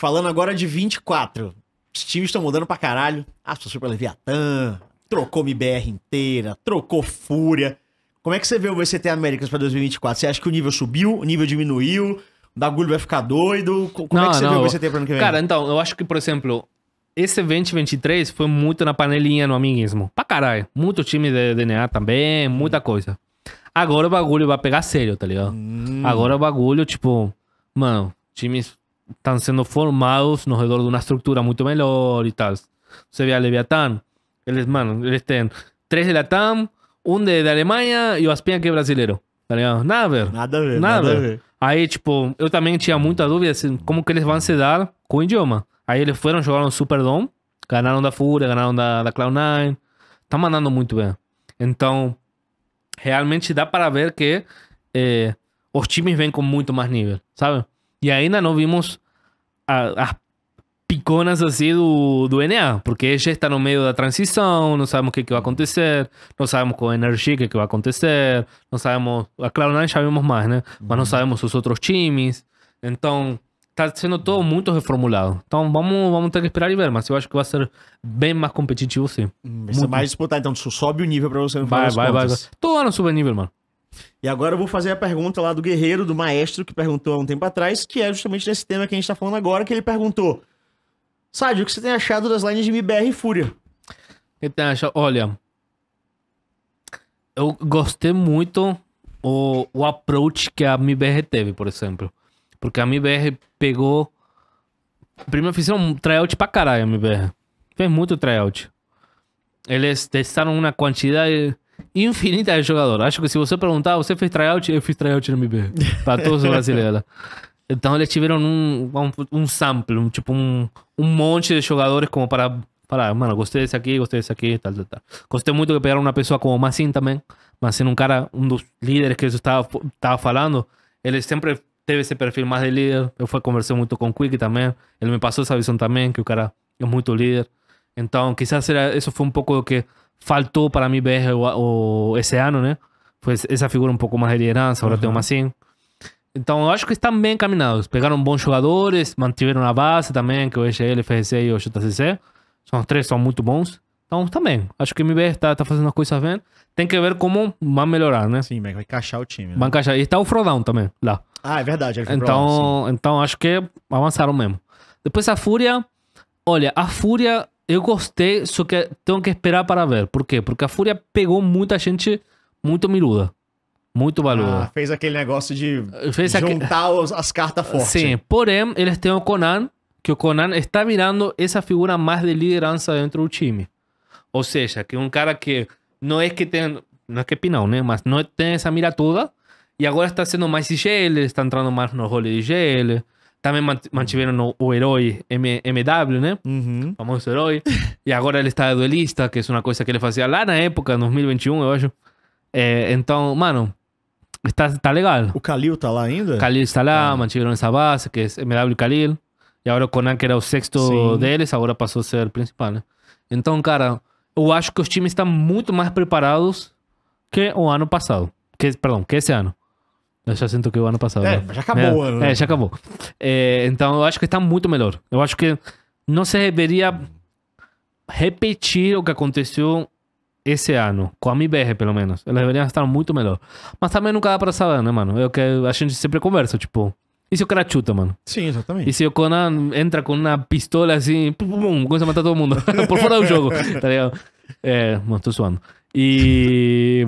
Falando agora de 24. Os times estão mudando pra caralho. Associou ah, pra Leviatã, trocou MBR inteira, trocou Fúria. Como é que você vê o VCT Américas pra 2024? Você acha que o nível subiu, o nível diminuiu, o Bagulho vai ficar doido? Como é não, é que você não. vê o VCT pra ano que vem? Cara, então, eu acho que, por exemplo, esse 2023 foi muito na panelinha, no amiguismo. Pra caralho. Muito time de DNA também, muita coisa. Agora o bagulho vai pegar sério, tá ligado? Hum. Agora o bagulho, tipo, mano, times estão sendo formados redor de uma estrutura muito melhor e tal. Se vê a Leviathan, eles mano eles têm três de Latam, um de, de Alemanha e o Aspinha que é brasileiro. Tá ligado? Nada a ver. Nada a ver. Nada, nada a ver. Aí, tipo, eu também tinha muita dúvida assim, como que eles vão se dar com o idioma. Aí eles foram, jogaram Dom, ganharam da Fúria, ganharam da, da Cloud9. Tá mandando muito bem. Então, realmente dá para ver que eh, os times vêm com muito mais nível, sabe? e ainda não vimos as piconas assim do, do NA, porque já está no meio da transição, não sabemos o que, que vai acontecer, não sabemos com a energia o que, que vai acontecer, não sabemos. A ah, Claro Nine já vimos mais, né? Mas não uhum. sabemos os outros times. Então, está sendo todo muito reformulado. Então vamos, vamos ter que esperar e ver, mas eu acho que vai ser bem mais competitivo, sim. Hum, vai ser mais disputado, então sobe o nível para você vai, vai, vai, vai. Todo ano sube o nível, mano. E agora eu vou fazer a pergunta lá do guerreiro, do maestro, que perguntou há um tempo atrás, que é justamente desse tema que a gente tá falando agora, que ele perguntou: Sádio, o que você tem achado das lines de MBR e Fúria? que tenho achado, olha. Eu gostei muito o, o approach que a MBR teve, por exemplo. Porque a MBR pegou. Primeiro fizeram um tryout pra caralho, a MBR. Fez muito tryout. Eles testaram uma quantidade infinita de jogador. Acho que se você perguntar, você fez tryout? Eu fiz tryout no MB. Pra todos os brasileiros. Então eles tiveram um, um, um sample, um, tipo um, um monte de jogadores como para para, mano, gostei desse aqui, gostei desse aqui, tal, tal, tal. Gostei muito que pegaram uma pessoa como o Massin também. Massin, um cara, um dos líderes que eu estava, estava falando, ele sempre teve esse perfil mais de líder. Eu fui, conversei muito com o Quick também. Ele me passou essa visão também, que o cara é muito líder. Então, quizás era, isso foi um pouco que faltou para mim ver o, o ese año, ¿no? Né? Pues figura um pouco mais de liderança, agora uhum. tengo más Então, eu acho que estão bem encaminhados. Pegaram bons jogadores, mantiveram a base também, que é o EGL, FRC e o JCC. São os três, são muito bons. Então, também. Acho que o MBR está tá fazendo as coisas bem. Tem que ver como vai melhorar, né? Sim, vai encaixar o time. Né? Vai encaixar. E está o Frodão também, lá. Ah, é verdade. então, Frodão, então, acho que avançaram mesmo. Depois a Fúria. Olha, a Fúria eu gostei, só que tenho que esperar para ver. Por quê? Porque a Fúria pegou muita gente muito miluda. Muito baluda. Ah, fez aquele negócio de fez juntar aque... as cartas fortes. Sim, porém, eles têm o Conan, que o Conan está virando essa figura mais de liderança dentro do time. Ou seja, que é um cara que não é que tem. Não é que é pinão, né? Mas não tem essa mira toda. E agora está sendo mais IGL, está entrando mais no role de IGL. Também mantiveram o, herói M MW, né? Uhum. O famoso herói. E agora ele está duelista, que é uma coisa que ele fazia lá na época, em 2021, eu acho. É, então, mano, está, está legal. O Kalil está lá ainda? Kalil está lá, ah. mantiveram essa base, que é MW Kalil. E agora o Conan, que era o sexto Sim. deles, agora passou a ser o principal, né? Então, cara, eu acho que os times estão muito mais preparados que o ano passado. Que, perdão, que esse ano. Eu já sinto que o ano passado. É, né? já acabou é, o ano. Né? É, já acabou. É, então eu acho que está muito melhor. Eu acho que não se deveria repetir o que aconteceu esse ano, com a MIBR pelo menos. Elas deveriam estar muito melhor. Mas também nunca dá para saber, né, mano? É o que a gente sempre conversa, tipo. E se o cara chuta, mano? Sim, exatamente. E se o Conan entra com uma pistola assim, pum, pum, pum começa a matar todo mundo. Por fora do jogo, tá ligado? É, mano, tô suando. E.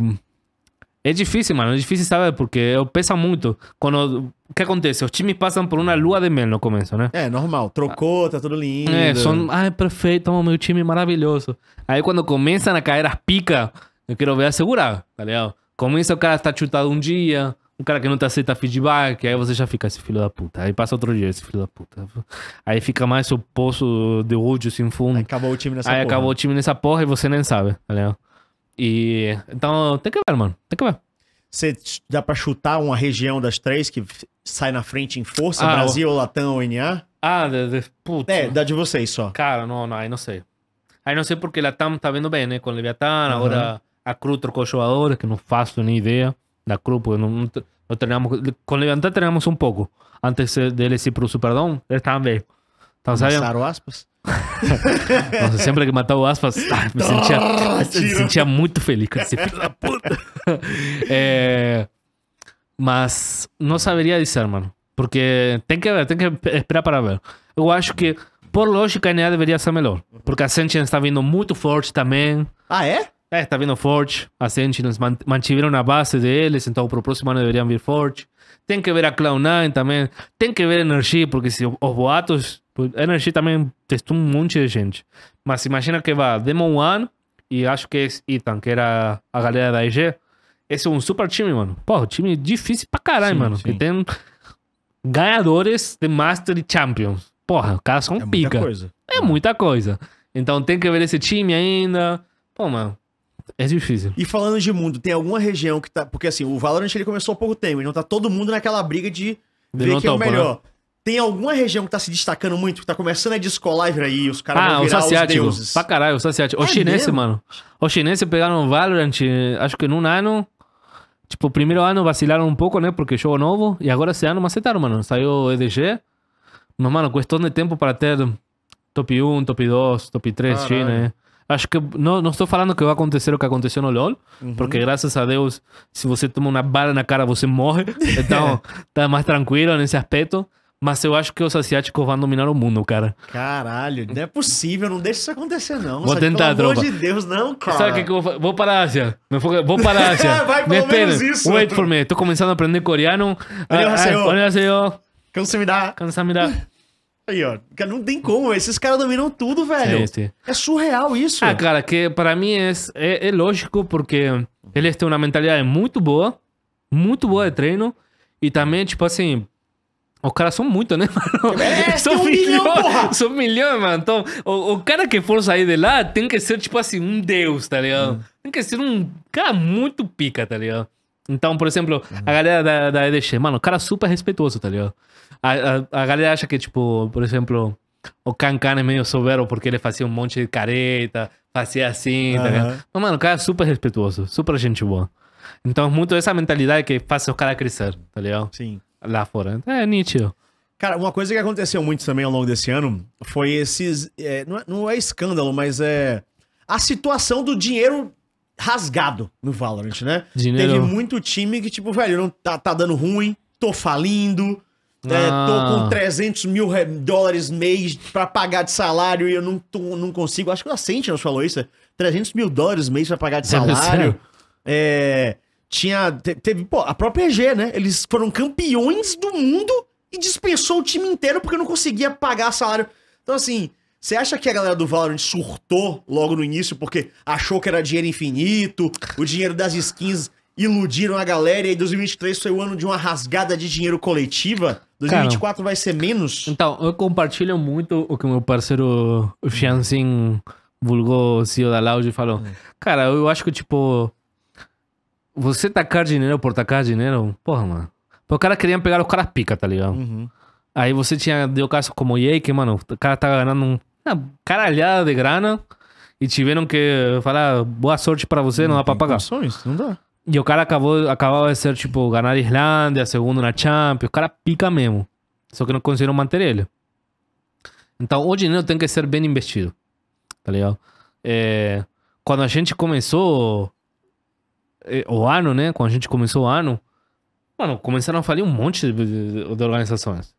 É difícil, mano. É difícil, sabe? Porque pesa muito. Quando, o que acontece? Os times passam por uma lua de mel no começo, né? É, normal. Trocou, tá tudo lindo. É, são... Ah, é perfeito. Meu time maravilhoso. Aí quando começam a cair as picas, eu quero ver assegurar, tá ligado? Começa o cara está chutado um dia, um cara que não te aceita feedback, aí você já fica esse filho da puta. Aí passa outro dia, esse filho da puta. Aí fica mais o poço de ódio sem fundo. Aí acabou o time nessa aí porra. Aí acabou o time nessa porra e você nem sabe, tá ligado? E. Então, tem que ver, mano. Tem que ver. Você dá pra chutar uma região das três que sai na frente em força? Ah, Brasil, o... Latam ou NA? Ah, de, de, É, da de vocês só. Cara, não, não, aí não sei. Aí não sei porque Latam tá vindo bem, né? Com o Leviathan, uhum. agora a Cru trocou jogador, que não faço nem ideia da Cru, porque não, não, não treinamos. Com o Leviathan treinamos um pouco. Antes dele ir pro Superdome, eles estavam bem. Então, sabe? o aspas? Nossa, sempre que matar o aspas, tá, me sentia, me sentia muito feliz com esse filho da puta. É, mas não saberia dizer, mano. Porque tem que ver, tem que esperar para ver. Eu acho que, por lógica, a NA deveria ser melhor. Porque a Sentinels está vindo muito forte também. Ah, é? É, está vindo forte. A Sentinels mantiveram a base deles, então para o próximo ano deveriam vir forte. Tem que ver a Cloud9 também. Tem que ver a Energy, porque se os boatos Energy também testou um monte de gente. Mas imagina que vá Demon One e acho que é Ethan, que era a galera da EG. Esse é um super time, mano. Porra, time difícil pra caralho, sim, mano. Sim. Que tem ganhadores de Master e Champions. Porra, os caras são é pica. Muita coisa. É muita coisa. Então tem que ver esse time ainda. Pô, mano. É difícil. E falando de mundo, tem alguma região que tá. Porque assim, o Valorant ele começou há pouco tempo, então tá todo mundo naquela briga de, de ver quem é o né? melhor. Né? Tem alguma região que tá se destacando muito, que tá começando a descolar aí os caras ah, vão virar os asiático, os deuses? Pra caralho, os asiáticos. É os chineses, mesmo? mano. Os chineses pegaram o Valorant, acho que num ano... Tipo, o primeiro ano vacilaram um pouco, né? Porque jogo novo. E agora esse ano macetaram, mano. Saiu o EDG. Mas, mano, questão de tempo para ter top 1, top 2, top 3 Caralho. China, né? Acho que não, não estou falando que vai acontecer o que aconteceu no LoL, uhum. porque graças a Deus, se você toma uma bala na cara, você morre. Então, tá mais tranquilo nesse aspecto. Mas eu acho que os asiáticos vão dominar o mundo, cara. Caralho, não é possível, não deixa isso acontecer, não. Vou tentar, pelo amor de Deus, não, cara. Sabe o que, que eu vou fazer? Vou para a Ásia. Vou para a Ásia. Vai, pelo menos isso. Wait for me. Tô começando a aprender coreano. Cansa me Konnichiwa. Aí, ó. Não tem como, esses caras dominam tudo, velho. Sim, sim. É surreal isso. Ah, cara, que para mim é, é, é lógico, porque eles têm uma mentalidade muito boa, muito boa de treino, e também, tipo assim, os caras são muito, né mano? São um millones, son mano. Então, o, o, cara que for sair de lá tem que ser, tipo assim, um deus, tá ligado? Uhum. Mm. Tem que ser um cara muito pica, tá ligado? Então, por exemplo, uhum. Mm. a galera da, da EDX, mano, o cara super respeitoso, tá ligado? A, a, a galera acha que, tipo, por exemplo, o Cancan é meio soberbo porque ele fazia um monte de careta, fazia assim, uhum. tá ligado? Mas, mano, o cara é super respeitoso, super gente boa. Então, muito essa mentalidade que faz os caras crescer, tá ligado? Sim. Lá fora. É nítido. Cara, uma coisa que aconteceu muito também ao longo desse ano foi esses. É, não, é, não, é, escândalo, mas é. A situação do dinheiro rasgado no Valorant, né? Dinheiro. Teve muito time que, tipo, velho, não tá, tá dando ruim, tô falindo. Ah. É, tô com 300 ah. mil dólares mês para pagar de salário e eu não, tô, não consigo. Acho que o nos falou isso. 300 é mil dólares mês para pagar de salário. É, tinha. Teve, pô, a própria EG, né? Eles foram campeões do mundo e dispensou o time inteiro porque não conseguia pagar salário. Então, assim, você acha que a galera do Valorant surtou logo no início porque achou que era dinheiro infinito, o dinheiro das skins iludiram a galera e 2023 foi o ano de uma rasgada de dinheiro coletiva? 2024 Cara, vai ser menos? Então, eu compartilho muito o que meu parceiro Fiancin vulgou, CEO da Loud, falou. Hum. Cara, eu acho que, tipo você tacar tá dinheiro por tacar tá dinheiro, porra, mano. Porque o cara queria pegar o cara pica, tá ligado? Uhum. Aí você tinha, deu caso como o Jake, mano, o cara tava tá ganhando uma ah, caralhada de grana e tiveram que falar, boa sorte pra você, não, não dá pra pagar. Condições, não dá. E o cara acabou, acabava de ser, tipo, ganhar a Islândia, segundo na Champions, o cara pica mesmo. Só que não conseguiram manter ele. Então, o dinheiro tem que ser bem investido, tá ligado? É, quando a gente começou é, o ano, né? Quando a gente começou o ano, mano, começaram a falir um monte de, de organizações.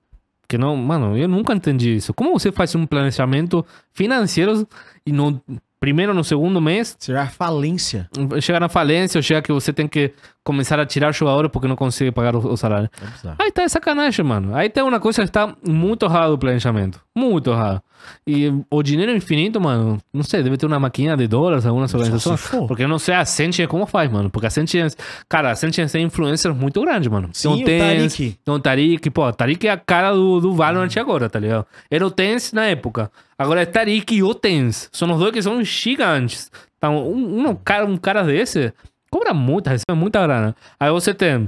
que não, mano, eu nunca entendi isso. Como você faz um planejamento financeiro e no primeiro, no segundo mês. Chegar à falência. Chegar na falência, ou chegar que você tem que começar a tirar jogadores porque não consegue pagar o salário. É Aí tá de sacanagem, mano. Aí tem uma coisa que está muito errado o planejamento. Muito errado. E o dinheiro infinito, mano, não sei, deve ter uma maquinha de dólares, algumas organizações. Porque eu não sei a Sentient como faz, mano. Porque a Sentient, cara, a Sentient tem influencer muito grande, mano. Sim, então, Tens, Tariq. Então, Tariq, pô, Tariq é a cara do, do Valorant hum. Mm. agora, tá ligado? Era o Tens na época. Agora é Tariq e o Tens. São os dois que são gigantes. Então, um, um, cara, um cara desse cobra muita recebe muita grana. Aí você tem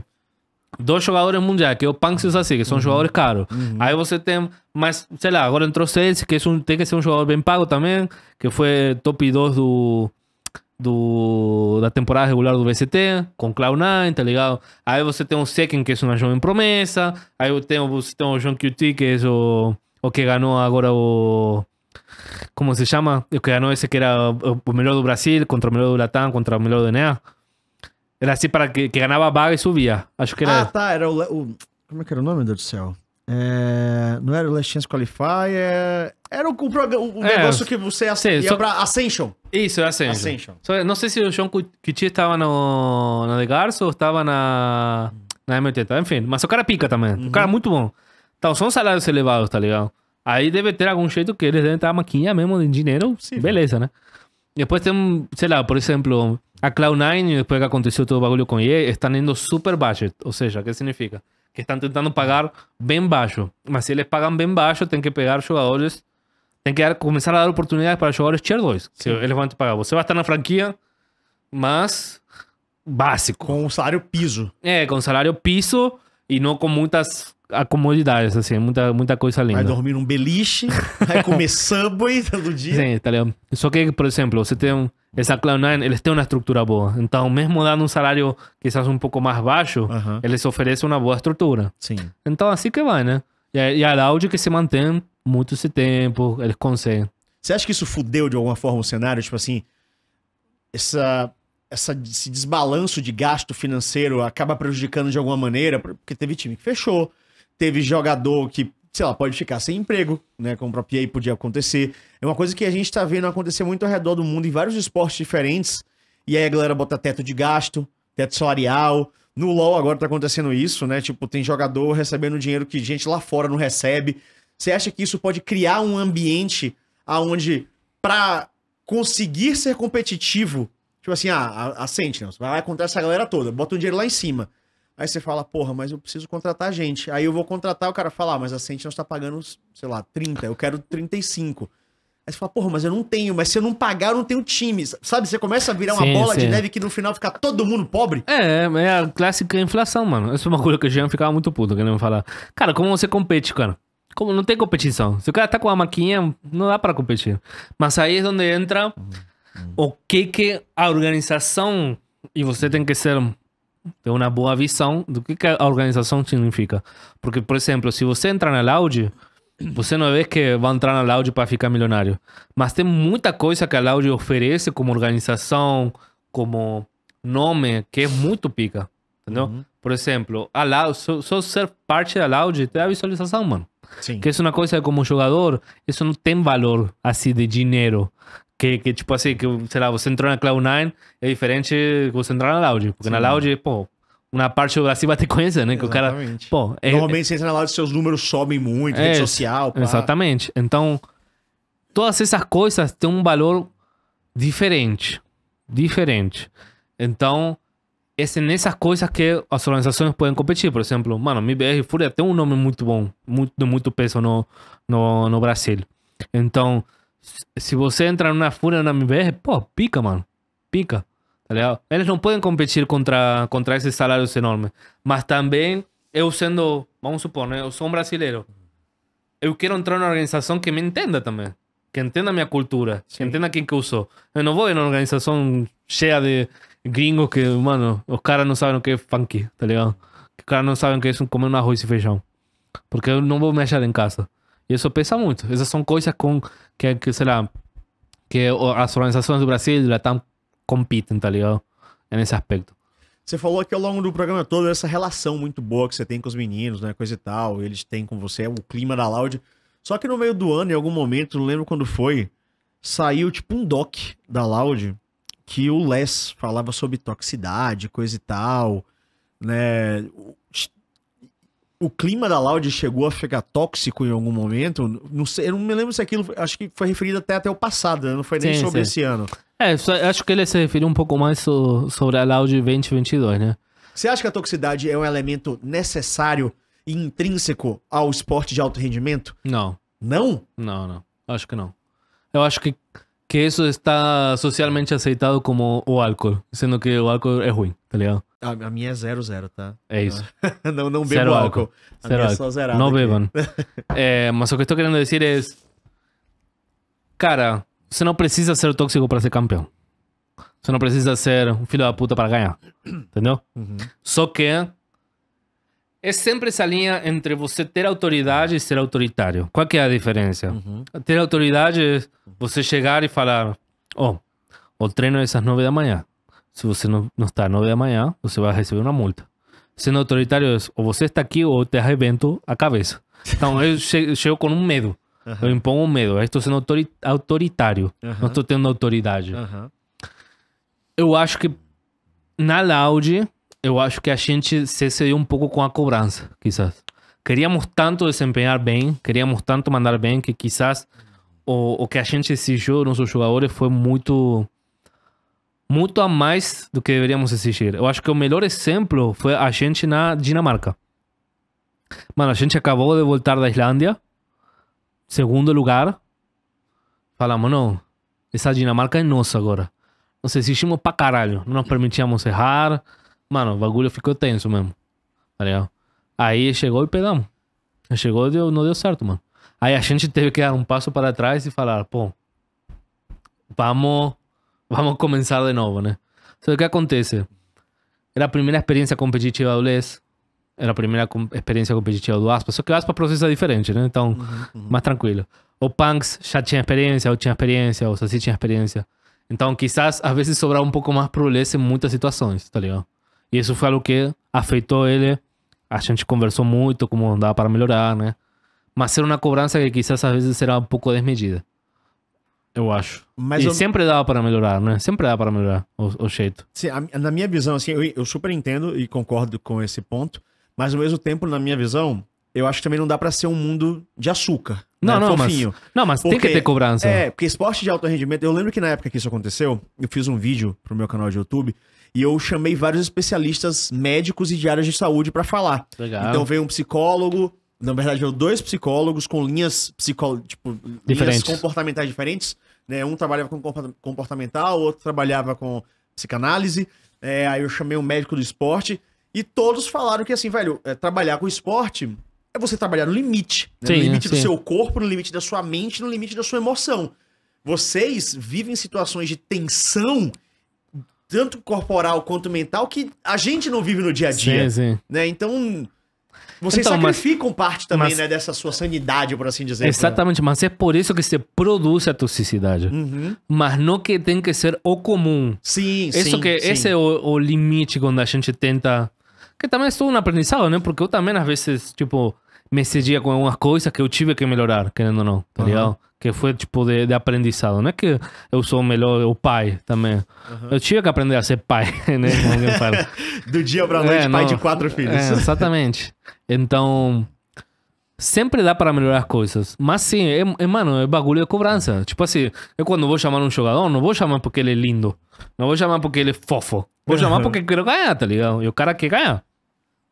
dois jogadores mundiais, que é o Panks e o que são uhum. jogadores caros. Uhum. Aí você tem, mas sei lá, agora entrou Celsi, que é um, tem que ser um jogador bem pago também, que foi top 2 do, do, da temporada regular do VCT, com Cloud9, tá ligado? Aí você tem o Seken, que é uma jovem promessa. Aí tem, você tem o John QT, que é o, o que ganhou agora o. Como se chama? O que ganhou esse que era o melhor do Brasil contra o melhor do Latam, contra o melhor do NEA. Era assim para que, que ganhava barra e subia. Acho que era. Ah, tá. Era o, o. Como é que era o nome, meu Deus do céu? É, não era o Last Chance Qualifier. Era o, o, o é, negócio que você ac sim, ia só... pra Ascension. Isso, é Ascension. Ascension. Só, não sei se o Sean Kuti estava no, no De ou estava na, na M80. Enfim, mas o cara é pica também. Uhum. O cara é uhum. muito bom. Então, são salários elevados, tá ligado? Aí deve ter algum jeito que eles devem estar maquinha mesmo de dinheiro. Sim. Beleza, né? Después por ejemplo, a Cloud9 y después que aconteció todo el bagulho con EA, están yendo super budget. O sea, ¿qué significa? Que están intentando pagar bien bajo. Mas si les pagan bien bajo, tienen que pegar jugadores tienen que dar, a dar oportunidades para jugadores tier 2. Ellos van a te pagar. va a estar la franquia, más básico. Con un salario piso. Eh, con un salario piso y no con muchas... a comodidade, assim, é muita, muita coisa linda. Vai dormir num beliche, vai comer Subway todo dia. Sim, tá ligado? Só que, por exemplo, você tem um, essa Cloud9, eles têm uma estrutura boa. Então, mesmo dando um salário quizás um pouco mais baixo, eles oferecem uma boa estrutura. Sim. Então, assim que vai, né? E a, é, e é a Loud que se mantém muito esse tempo, eles conseguem. Você acha que isso fudeu de alguma forma o cenário? Tipo assim, essa essa, esse desbalanço de gasto financeiro acaba prejudicando de alguma maneira, porque teve time que fechou, Teve jogador que, sei lá, pode ficar sem emprego, né? Como o próprio EA podia acontecer. É uma coisa que a gente tá vendo acontecer muito ao redor do mundo em vários esportes diferentes. E aí a galera bota teto de gasto, teto salarial. No LoL agora tá acontecendo isso, né? Tipo, tem jogador recebendo dinheiro que gente lá fora não recebe. Você acha que isso pode criar um ambiente aonde para conseguir ser competitivo, tipo assim, ah, a, a Sentinels, vai contar essa galera toda, bota um dinheiro lá em cima. Aí você fala, porra, mas eu preciso contratar gente. Aí eu vou contratar, o cara fala, ah, mas a gente não está pagando, sei lá, 30, eu quero 35. Aí você fala, porra, mas eu não tenho, mas se eu não pagar, eu não tenho times. Sabe, você começa a virar uma sim, bola sim. de neve que no final fica todo mundo pobre. É, é a clássica inflação, mano. Essa é uma coisa que o Jean ficava muito puto querendo falar. Cara, como você compete, cara? Como, não tem competição. Se o cara tá com uma maquinha, não dá para competir. Mas aí é onde entra hum, hum. o que que a organização, e você tem que ser ter uma boa visão do que, que a organização significa. Porque, por exemplo, se você entrar na Loud, você não vê que vai entrar na Loud para ficar milionário. Mas tem muita coisa que a Loud oferece como organização, como nome, que é muito pica. Entendeu? Uhum. Por exemplo, a Loud, só, só, ser parte da Loud te dá visualização, mano. Sim. Que é uma coisa como jogador, isso não tem valor assim de dinheiro. Que, que, tipo assim, que, sei lá, você entrou na Cloud9 é diferente de você entrar na Loud. Porque Sim. na Loud, pô, uma parte do Brasil vai te conhecer, né? Que exatamente. o cara. Pô, é, Normalmente você entra na Loud, seus números sobem muito, é, rede social. Pá. Exatamente. Então, todas essas coisas têm um valor diferente. Diferente. Então, é nessas coisas que as organizações podem competir. Por exemplo, mano, MBR Fúria tem um nome muito bom, muito, muito peso no, no, no Brasil. Então, Si vos você en una fúria en MBR, pô, pica, mano. Pica. Tá ligado? Eles no competir contra, contra salario es enormes. Mas también, eu sendo, vamos a suponer, Eu sou um brasileiro. Eu quero entrar una organización que me entienda también. Que entienda mi cultura. Que entenda quién que eu no voy en una organización uma de gringos que, mano, los caras no saben o que es funky, ligado? Que ah, os caras no saben o que comer arroz y feijão. Porque no voy vou me achar en casa. Isso pesa muito. Essas são coisas com que, que sei lá, que as organizações do Brasil e Latam competem, tá ligado? É nesse aspecto. Você falou aqui ao longo do programa todo essa relação muito boa que você tem com os meninos, né? Coisa e tal. Eles têm com você o clima da Loud. Só que no meio do ano, em algum momento, não lembro quando foi, saiu tipo um doc da Loud que o Les falava sobre toxicidade, coisa e tal, né? o clima da Loud chegou a ficar tóxico em algum momento. Não sei, eu não me lembro se aquilo. Acho que foi referido até, até o passado, né? não foi nem sim, sobre sim. esse ano. É, só, acho que ele se referiu um pouco mais so, sobre a Loud 2022, né? Você acha que a toxicidade é um elemento necessário e intrínseco ao esporte de alto rendimento? Não. Não? Não, não. Acho que não. Eu acho que, que isso está socialmente aceitado como o álcool, sendo que o álcool é ruim, tá ligado? A, a minha é 00, tá? É isso. não, não bebo álcool. álcool. A zero minha álcool. é só zerada. Não bebam. é, mas o que eu estou querendo dizer é... Cara, você não precisa ser tóxico para ser campeão. Você não precisa ser um filho da puta para ganhar. Entendeu? Uhum. Só que é sempre essa linha entre você ter autoridade e ser autoritário. Qual que é a diferença? Uhum. Ter autoridade é você chegar e falar: Ó, oh, o treino é às nove da manhã. Se você não, não está no da amanhã, você vai receber uma multa. Sendo autoritário, ou você está aqui ou te arrebento a cabeça. Então eu chego, chego com um medo. Eu impongo um medo. estou sendo autori autoritário. Não estou tendo autoridade. Eu acho que na Loud, eu acho que a gente se cedeu um pouco com a cobrança, quizás. Queríamos tanto desempenhar bem, queríamos tanto mandar bem, que quizás o, o que a gente exigiu dos nossos jogadores foi muito muito a mais do que deveríamos exigir. Eu acho que o melhor exemplo foi a gente na Dinamarca. Mano, a gente acabou de voltar da Islândia, segundo lugar. Falamos, não, essa Dinamarca é nossa agora. Nós exigimos pra caralho, não nos permitíamos errar. Mano, o bagulho ficou tenso mesmo. Tá ligado? Aí chegou e pedamos. Chegou e não deu certo, mano. Aí a gente teve que dar um passo para trás e falar, pô, vamos vamos começar de novo, né? Então, o que acontece? Era a primeira experiência competitiva do Les, era a primeira com experiência competitiva do Aspa, só que o Aspa processa diferente, né? Então, uhum, mais tranquilo. O Punks já tinha experiência, ou tinha experiência, o Saci tinha experiência. Então, quizás, às vezes, sobrar um pouco mais pro Les em muitas situações, tá ligado? E isso foi algo que afetou ele. ¿eh? A gente conversou muito, como dava para melhorar, né? Mas era uma cobrança que quizás às vezes era um pouco desmedida. Eu acho. Mas e eu... sempre dá para melhorar, né? Sempre dá para melhorar o, o jeito. Sim, a, na minha visão, assim, eu, eu, super entendo e concordo com esse ponto, mas ao mesmo tempo, na minha visão, eu acho que também não dá para ser um mundo de açúcar. Não, né? não, Fofinho. mas, não, mas porque, tem que ter cobrança. É, porque esporte de alto rendimento, eu lembro que na época que isso aconteceu, eu fiz um vídeo pro meu canal de YouTube e eu chamei vários especialistas médicos e de áreas de saúde para falar. Legal. Então veio um psicólogo, na verdade, eu dois psicólogos com linhas psicó... tipo, diferentes. linhas comportamentais diferentes. Né? Um trabalhava com comportamental, outro trabalhava com psicanálise. É, aí eu chamei um médico do esporte. E todos falaram que, assim, velho, é, trabalhar com esporte é você trabalhar no limite. Né? Sim, no limite do seu corpo, no limite da sua mente, no limite da sua emoção. Vocês vivem situações de tensão, tanto corporal quanto mental, que a gente não vive no dia a dia. Sim, né? Então, vocês então, sacrificam mas, parte também, mas, né, dessa sua sanidade, por assim dizer. Né? Exatamente, mas é por isso que se produz a toxicidade. Uhum. Mas não que tem que ser o comum. Sim, isso sim. Que, sim. Esse é o, o limite quando a gente tenta... Que também é só um aprendizado, né? Porque eu também, às vezes, tipo me exigia com algumas coisas que eu tive que melhorar, querendo ou não, tá uhum. ligado? Que foi tipo de, de, aprendizado. Não é que eu sou o melhor, o pai também. Uhum. Eu tive que aprender a ser pai, né? Do dia pra noite, é, pai não, de quatro filhos. É, exatamente. Então, sempre dá para melhorar as coisas. Mas sim, é, é, mano, é bagulho de cobrança. Tipo assim, eu quando vou chamar um jogador, não vou chamar porque ele é lindo. Não vou chamar porque ele é fofo. Vou chamar porque quero ganhar, tá ligado? E o cara quer ganhar.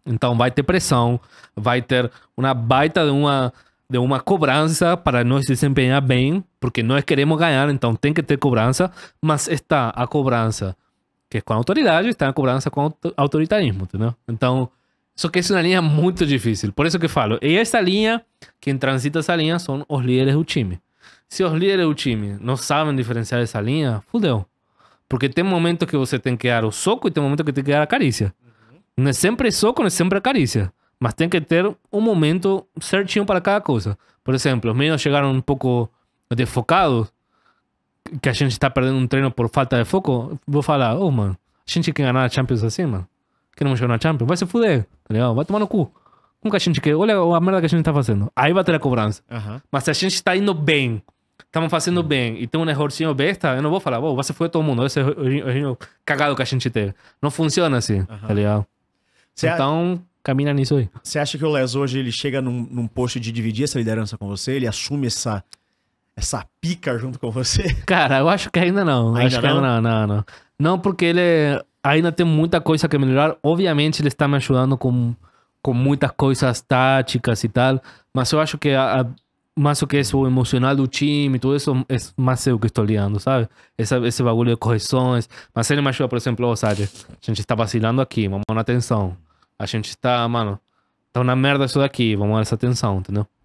Então vai ter pressão, vai ter uma baita de uma, de uma cobrança para nós desempenhar bem, porque nós queremos ganhar, então tem que ter cobrança, mas está a cobrança que é com a autoridade, está a cobrança com autoritarismo, entendeu? Então, só que é uma linha muito difícil, por isso que falo, e essa linha, quem transita essa linha são os líderes do time. Se os líderes do time não sabem diferenciar essa linha, fudeu. Porque tem momentos que você tem que dar o soco e tem momentos que tem que dar a carícia. Não é sempre soco, não é sempre carícia. Mas tem que ter um momento certinho para cada coisa. Por exemplo, os meninos chegaram um pouco desfocados, que a gente está perdendo um treino por falta de foco. Vou falar, ô oh, mano, a gente quer ganhar a Champions assim, mano. Queremos jogar na Champions, vai se fuder, tá ligado? Vai tomar no cu. Como que a gente quer? Olha oh, a merda que a gente está fazendo. Aí vai ter a cobrança. Uhum. Mas se a gente está indo bem, estamos fazendo uhum. bem e tem um errorzinho besta, eu não vou falar, oh, vai se fuder todo mundo, esse erro cagado que a gente teve. Não funciona assim, uhum. tá ligado? Cê então, a... caminha nisso aí. Você acha que o Les hoje ele chega num, num posto de dividir essa liderança com você? Ele assume essa, essa pica junto com você? Cara, eu acho que ainda não. Ainda acho não? Ainda não, não, não. Não, porque ele ainda tem muita coisa que melhorar. Obviamente, ele está me ajudando com, com muitas coisas táticas e tal. Mas eu acho que a, a mais o que é o emocional do time, tudo isso é mais eu que estou lidando, sabe? esse bagulho de correções. Mas ele me ajuda, por exemplo, oh, sabe? A gente está vacilando aqui, vamos dar atenção. A gente está, mano, tá uma merda isso daqui, vamos essa atenção, entendeu?